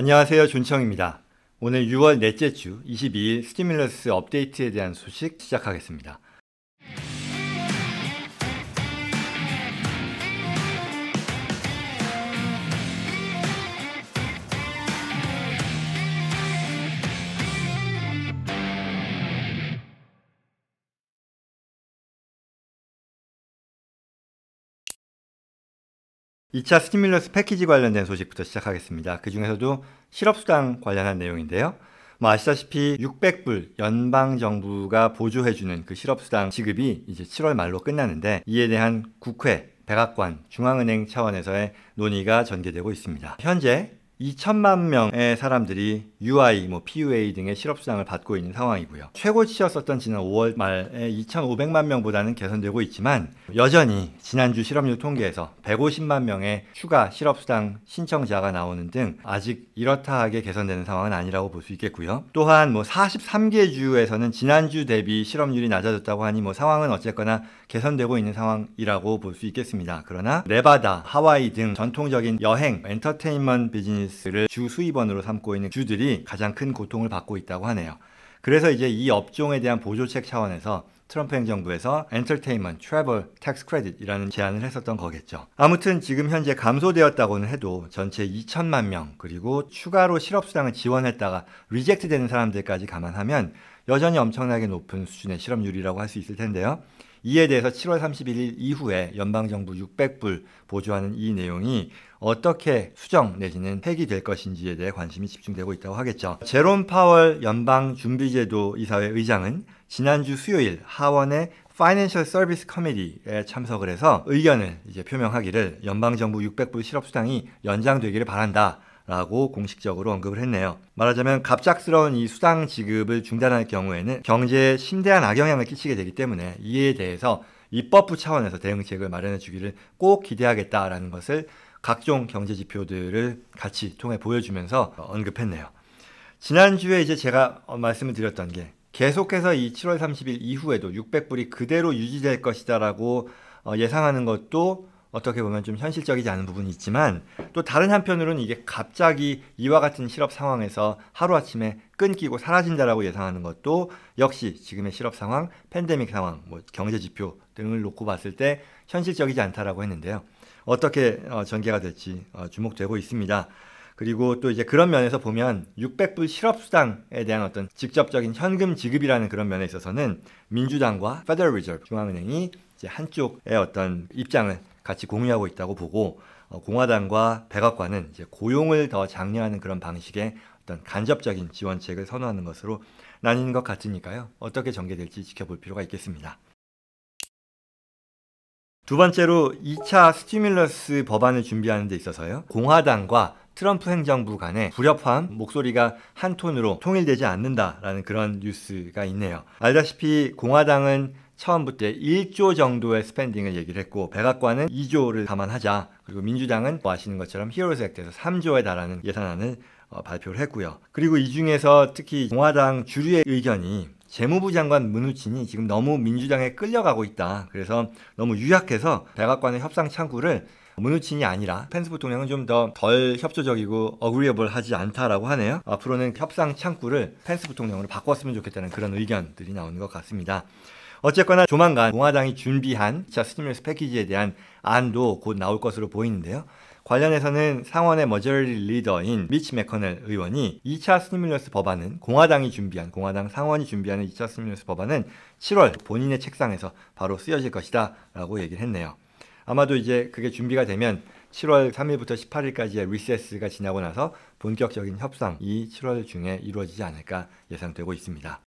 안녕하세요. 존청입니다 오늘 6월 넷째 주 22일 스티뮬러스 업데이트에 대한 소식 시작하겠습니다. 2차 스티뮬러스 패키지 관련된 소식부터 시작하겠습니다. 그 중에서도 실업수당 관련한 내용인데요. 뭐 아시다시피 600불 연방 정부가 보조해주는 그 실업수당 지급이 이제 7월 말로 끝나는데 이에 대한 국회, 백악관, 중앙은행 차원에서의 논의가 전개되고 있습니다. 현재 2천만 명의 사람들이 UI, 뭐 PUA 등의 실업수당을 받고 있는 상황이고요. 최고치였었던 지난 5월 말에 2,500만 명보다는 개선되고 있지만 여전히 지난주 실업률 통계에서 150만 명의 추가 실업수당 신청자가 나오는 등 아직 이렇다 하게 개선되는 상황은 아니라고 볼 수 있겠고요. 또한 뭐 43개 주에서는 지난주 대비 실업률이 낮아졌다고 하니 뭐 상황은 어쨌거나 개선되고 있는 상황이라고 볼 수 있겠습니다. 그러나 네바다, 하와이 등 전통적인 여행, 엔터테인먼트 비즈니스 비즈니스를 주 수입원으로 삼고 있는 주들이 가장 큰 고통을 받고 있다고 하네요. 그래서 이제 이 업종에 대한 보조책 차원에서 트럼프 행정부에서 엔터테인먼트 트래블 텍스 크레딧이라는 제안을 했었던 거겠죠. 아무튼 지금 현재 감소되었다고는 해도 전체 2천만 명 그리고 추가로 실업수당을 지원했다가 리젝트되는 사람들까지 감안하면 여전히 엄청나게 높은 수준의 실업률이라고 할 수 있을 텐데요. 이에 대해서 7월 31일 이후에 연방정부 600불 보조하는 이 내용이 어떻게 수정 내지는 폐기될 것인지에 대해 관심이 집중되고 있다고 하겠죠. 제롬 파월 연방준비제도 이사회 의장은 지난주 수요일 하원의 파이낸셜 서비스 커미디에 참석을 해서 의견을 이제 표명하기를 연방정부 600불 실업수당이 연장되기를 바란다. 라고 공식적으로 언급을 했네요. 말하자면 갑작스러운 이 수당 지급을 중단할 경우에는 경제에 심대한 악영향을 끼치게 되기 때문에 이에 대해서 입법부 차원에서 대응책을 마련해 주기를 꼭 기대하겠다라는 것을 각종 경제 지표들을 같이 통해 보여주면서 언급했네요. 지난주에 이제 제가 말씀을 드렸던 게 계속해서 이 7월 30일 이후에도 600불이 그대로 유지될 것이다라고 어, 예상하는 것도 어떻게 보면 좀 현실적이지 않은 부분이 있지만 또 다른 한편으로는 이게 갑자기 이와 같은 실업 상황에서 하루아침에 끊기고 사라진다라고 예상하는 것도 역시 지금의 실업 상황, 팬데믹 상황, 뭐 경제 지표 등을 놓고 봤을 때 현실적이지 않다라고 했는데요. 어떻게 어, 전개가 될지 어, 주목되고 있습니다. 그리고 또 이제 그런 면에서 보면 600불 실업수당에 대한 어떤 직접적인 현금 지급이라는 그런 면에 있어서는 민주당과 페더럴 리저브 중앙은행이 이제 한쪽의 어떤 입장을 같이 공유하고 있다고 보고 어, 공화당과 백악관은 이제 고용을 더 장려하는 그런 방식의 어떤 간접적인 지원책을 선호하는 것으로 나뉜 것 같으니까요. 어떻게 전개될지 지켜볼 필요가 있겠습니다. 두 번째로 2차 스티뮬러스 법안을 준비하는 데 있어서요. 공화당과 트럼프 행정부 간의 불협화음 목소리가 한 톤으로 통일되지 않는다라는 그런 뉴스가 있네요. 알다시피 공화당은 처음부터 1조 정도의 스펜딩을 얘기를 했고 백악관은 2조를 감안하자 그리고 민주당은 뭐 아시는 것처럼 히어로즈 액트에서 3조에 달하는 예산안을 어, 발표를 했고요. 그리고 이 중에서 특히 공화당 주류의 의견이 재무부 장관 문우친이 지금 너무 민주당에 끌려가고 있다. 그래서 너무 유약해서 백악관의 협상 창구를 문우친이 아니라 펜스 부통령은 좀 더 덜 협조적이고 어그리어블하지 않다라고 하네요. 앞으로는 협상 창구를 펜스 부통령으로 바꿨으면 좋겠다는 그런 의견들이 나오는 것 같습니다. 어쨌거나 조만간 공화당이 준비한 2차 스 t i 스 패키지에 대한 안도 곧 나올 것으로 보이는데요. 관련해서는 상원의 머저리 리더인 미치 메커넬 의원이 2차 스티뮬러스 법안은 공화당이 준비한 공화당 상원이 준비하는 2차 스티뮬러스 법안은 7월 본인의 책상에서 바로 쓰여질 것이다 라고 얘기를 했네요. 아마도 이제 그게 준비가 되면 7월 3일부터 18일까지의 리세스가 지나고 나서 본격적인 협상이 7월 중에 이루어지지 않을까 예상되고 있습니다.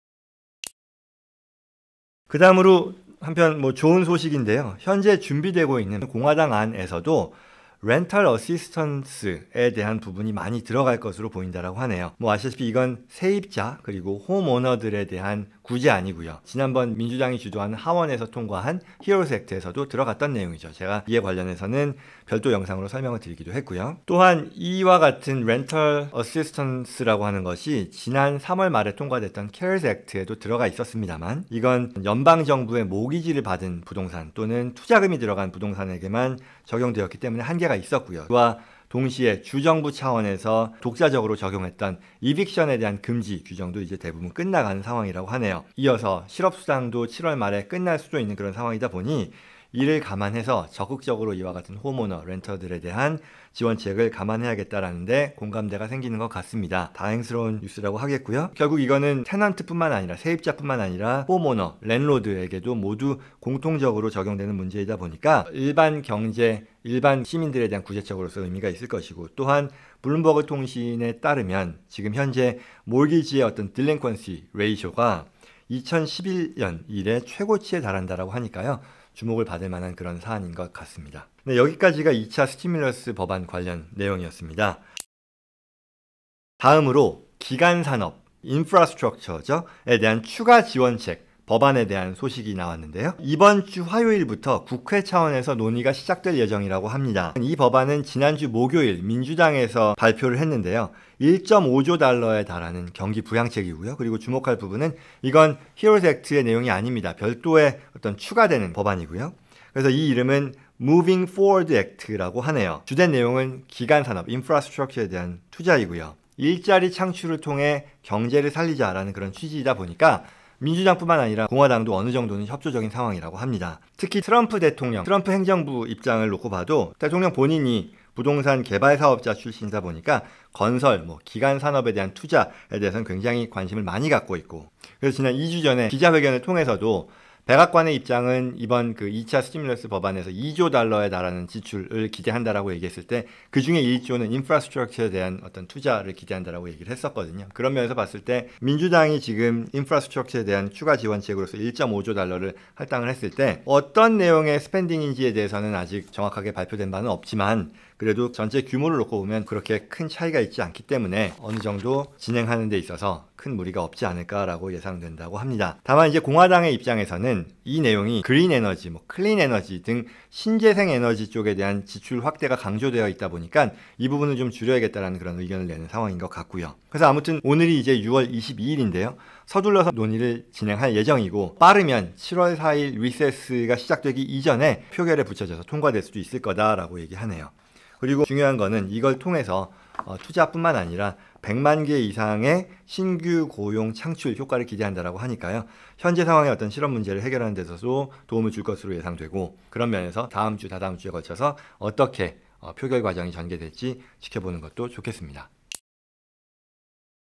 그 다음으로 한편 뭐 좋은 소식인데요. 현재 준비되고 있는 공화당 안에서도 렌탈 어시스턴스에 대한 부분이 많이 들어갈 것으로 보인다라고 하네요. 뭐 아시다시피 이건 세입자 그리고 홈오너들에 대한 구제아니고요 지난번 민주당이 주도하는 하원에서 통과한 히어로스 액트에서도 들어갔던 내용이죠. 제가 이에 관련해서는 별도 영상으로 설명을 드리기도 했고요. 또한 이와 같은 렌털 어시스턴스라고 하는 것이 지난 3월 말에 통과됐던 CARES 액트에도 들어가 있었습니다만 이건 연방 정부의 모기지를 받은 부동산 또는 투자금이 들어간 부동산에게만 적용되었기 때문에 한계가 있었고요. 그와 동시에 주정부 차원에서 독자적으로 적용했던 이빅션에 대한 금지 규정도 이제 대부분 끝나가는 상황이라고 하네요. 이어서 실업수당도 7월 말에 끝날 수도 있는 그런 상황이다 보니 이를 감안해서 적극적으로 이와 같은 홈오너, 렌터들에 대한 지원책을 감안해야겠다라는데 공감대가 생기는 것 같습니다. 다행스러운 뉴스라고 하겠고요. 결국 이거는 테넌트뿐만 아니라 세입자뿐만 아니라 홈오너, 랜로드에게도 모두 공통적으로 적용되는 문제이다 보니까 일반 경제, 일반 시민들에 대한 구제책으로서 의미가 있을 것이고 또한 블룸버그 통신에 따르면 지금 현재 몰기지의 어떤 딜랭퀀시 레이쇼가 2011년 이래 최고치에 달한다라고 하니까요. 주목을 받을 만한 그런 사안인 것 같습니다. 네, 여기까지가 2차 스티뮬러스 법안 관련 내용이었습니다. 다음으로 기간 산업, 인프라스트럭처죠에 대한 추가 지원책 법안에 대한 소식이 나왔는데요. 이번 주 화요일부터 국회 차원에서 논의가 시작될 예정이라고 합니다. 이 법안은 지난주 목요일 민주당에서 발표를 했는데요. 1.5조 달러에 달하는 경기 부양책이고요. 그리고 주목할 부분은 이건 히어로즈 트의 내용이 아닙니다. 별도의 어떤 추가되는 법안이고요. 그래서 이 이름은 Moving Forward Act라고 하네요. 주된 내용은 기간 산업, 인프라스트럭처에 대한 투자이고요. 일자리 창출을 통해 경제를 살리자라는 그런 취지이다 보니까 민주당뿐만 아니라 공화당도 어느 정도는 협조적인 상황이라고 합니다. 특히 트럼프 대통령, 트럼프 행정부 입장을 놓고 봐도 대통령 본인이 부동산 개발 사업자 출신이다 보니까 건설, 뭐 기간 산업에 대한 투자에 대해서는 굉장히 관심을 많이 갖고 있고 그래서 지난 2주 전에 기자회견을 통해서도 백악관의 입장은 이번 그 2차 스티뮬러스 법안에서 2조 달러에 달하는 지출을 기대한다라고 얘기했을 때 그 중에 1조는 인프라스트럭처에 대한 어떤 투자를 기대한다라고 얘기를 했었거든요. 그런 면에서 봤을 때 민주당이 지금 인프라스트럭처에 대한 추가 지원책으로서 1.5조 달러를 할당을 했을 때 어떤 내용의 스펜딩인지에 대해서는 아직 정확하게 발표된 바는 없지만 그래도 전체 규모를 놓고 보면 그렇게 큰 차이가 있지 않기 때문에 어느 정도 진행하는 데 있어서 큰 무리가 없지 않을까라고 예상된다고 합니다. 다만 이제 공화당의 입장에서는 이 내용이 그린 에너지, 뭐 클린 에너지 등 신재생 에너지 쪽에 대한 지출 확대가 강조되어 있다 보니까 이 부분을 좀 줄여야겠다라는 그런 의견을 내는 상황인 것 같고요. 그래서 아무튼 오늘이 이제 6월 22일인데요. 서둘러서 논의를 진행할 예정이고 빠르면 7월 4일 리세스가 시작되기 이전에 표결에 붙여져서 통과될 수도 있을 거다라고 얘기하네요. 그리고 중요한 거는 이걸 통해서 어, 투자뿐만 아니라 100만 개 이상의 신규 고용 창출 효과를 기대한다라고 하니까요. 현재 상황의 어떤 실험 문제를 해결하는 데서 도움을 도줄 것으로 예상되고 그런 면에서 다음 주, 다다음 주에 걸쳐서 어떻게 어, 표결 과정이 전개될지 지켜보는 것도 좋겠습니다.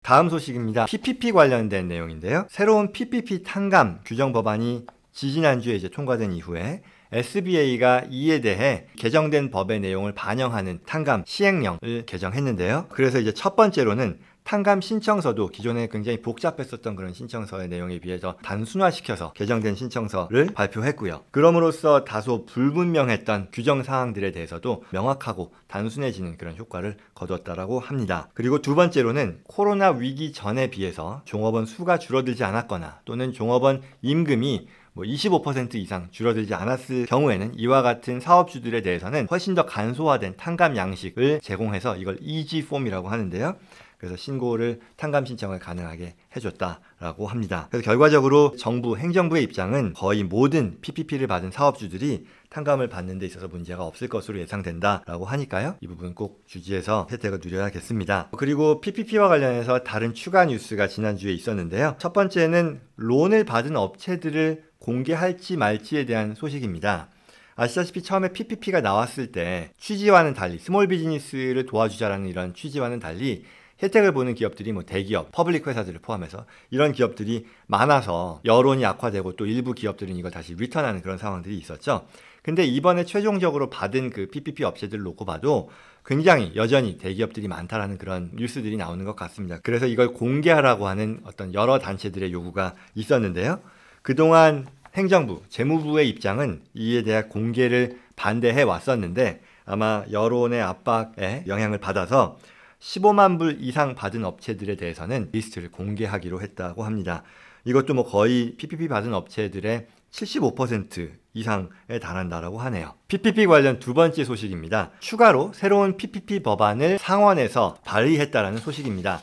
다음 소식입니다. PPP 관련된 내용인데요. 새로운 PPP 탕감 규정 법안이 지지난주에 이제 통과된 이후에 SBA가 이에 대해 개정된 법의 내용을 반영하는 탕감 시행령을 개정했는데요. 그래서 이제 첫 번째로는 탕감 신청서도 기존에 굉장히 복잡했었던 그런 신청서의 내용에 비해서 단순화시켜서 개정된 신청서를 발표했고요. 그럼으로써 다소 불분명했던 규정 사항들에 대해서도 명확하고 단순해지는 그런 효과를 거뒀다라고 합니다. 그리고 두 번째로는 코로나 위기 전에 비해서 종업원 수가 줄어들지 않았거나 또는 종업원 임금이 뭐25% 이상 줄어들지 않았을 경우에는 이와 같은 사업주들에 대해서는 훨씬 더 간소화된 탕감 양식을 제공해서 이걸 이지 폼이라고 하는데요. 그래서 신고를 탕감 신청을 가능하게 해줬다라고 합니다. 그래서 결과적으로 정부 행정부의 입장은 거의 모든 PPP를 받은 사업주들이 탕감을 받는 데 있어서 문제가 없을 것으로 예상된다라고 하니까요. 이 부분 꼭 주지해서 혜택을 누려야겠습니다. 그리고 PPP와 관련해서 다른 추가 뉴스가 지난주에 있었는데요. 첫 번째는 론을 받은 업체들을 공개할지 말지에 대한 소식입니다. 아시다시피 처음에 PPP가 나왔을 때 취지와는 달리 스몰 비즈니스를 도와주자라는 이런 취지와는 달리 혜택을 보는 기업들이 뭐 대기업, 퍼블릭 회사들을 포함해서 이런 기업들이 많아서 여론이 악화되고 또 일부 기업들은 이걸 다시 리턴하는 그런 상황들이 있었죠. 근데 이번에 최종적으로 받은 그 PPP 업체들 놓고 봐도 굉장히 여전히 대기업들이 많다라는 그런 뉴스들이 나오는 것 같습니다. 그래서 이걸 공개하라고 하는 어떤 여러 단체들의 요구가 있었는데요. 그동안 행정부, 재무부의 입장은 이에 대한 공개를 반대해 왔었는데 아마 여론의 압박에 영향을 받아서 15만 불 이상 받은 업체들에 대해서는 리스트를 공개하기로 했다고 합니다. 이것도 뭐 거의 PPP 받은 업체들의 75% 이상에 달한다라고 하네요. PPP 관련 두 번째 소식입니다. 추가로 새로운 PPP 법안을 상원에서 발의했다는 소식입니다.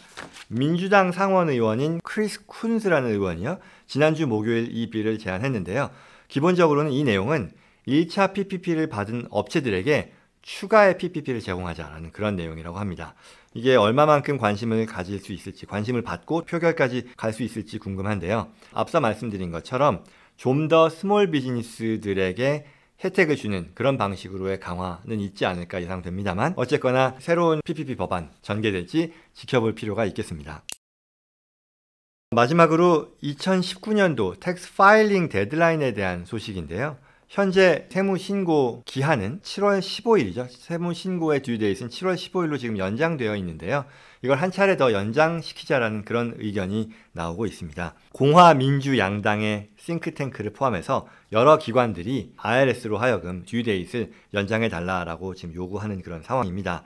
민주당 상원 의원인 크리스 쿤스라는 의원이요. 지난주 목요일 이 비를 제안했는데요. 기본적으로는 이 내용은 1차 PPP를 받은 업체들에게 추가의 PPP를 제공하자라는 그런 내용이라고 합니다. 이게 얼마만큼 관심을 가질 수 있을지, 관심을 받고 표결까지 갈 수 있을지 궁금한데요. 앞서 말씀드린 것처럼 좀 더 스몰 비즈니스들에게 혜택을 주는 그런 방식으로의 강화는 있지 않을까 예상됩니다만 어쨌거나 새로운 PPP 법안 전개될지 지켜볼 필요가 있겠습니다. 마지막으로 2019년도 텍스 파일링 데드라인에 대한 소식인데요. 현재 세무 신고 기한은 7월 15일이죠. 세무 신고의 듀데이트는 7월 15일로 지금 연장되어 있는데요. 이걸 한 차례 더 연장시키자라는 그런 의견이 나오고 있습니다. 공화민주양당의 싱크탱크를 포함해서 여러 기관들이 IRS로 하여금 듀데이트를 연장해 달라라고 지금 요구하는 그런 상황입니다.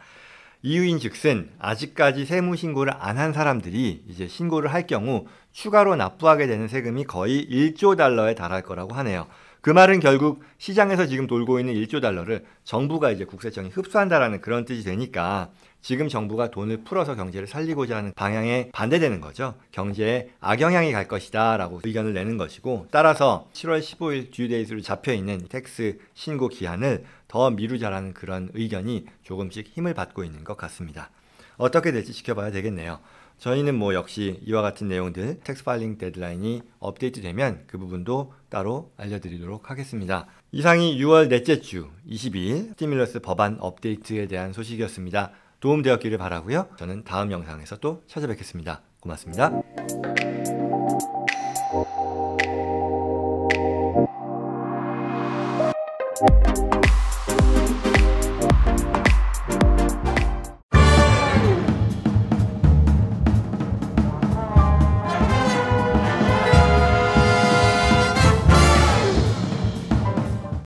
이유인즉슨 아직까지 세무 신고를 안 한 사람들이 이제 신고를 할 경우 추가로 납부하게 되는 세금이 거의 1조 달러에 달할 거라고 하네요. 그 말은 결국 시장에서 지금 돌고 있는 1조 달러를 정부가 이제 국세청이 흡수한다라는 그런 뜻이 되니까 지금 정부가 돈을 풀어서 경제를 살리고자 하는 방향에 반대되는 거죠. 경제에 악영향이 갈 것이다 라고 의견을 내는 것이고 따라서 7월 15일 듀데이스로 잡혀있는 텍스 신고 기한을 더 미루자라는 그런 의견이 조금씩 힘을 받고 있는 것 같습니다. 어떻게 될지 지켜봐야 되겠네요. 저희는 뭐 역시 이와 같은 내용들 텍스 파일링 데드라인이 업데이트되면 그 부분도 따로 알려드리도록 하겠습니다. 이상이 6월 넷째 주 22일 스티뮬러스 법안 업데이트에 대한 소식이었습니다. 도움되었기를 바라고요. 저는 다음 영상에서 또 찾아뵙겠습니다. 고맙습니다.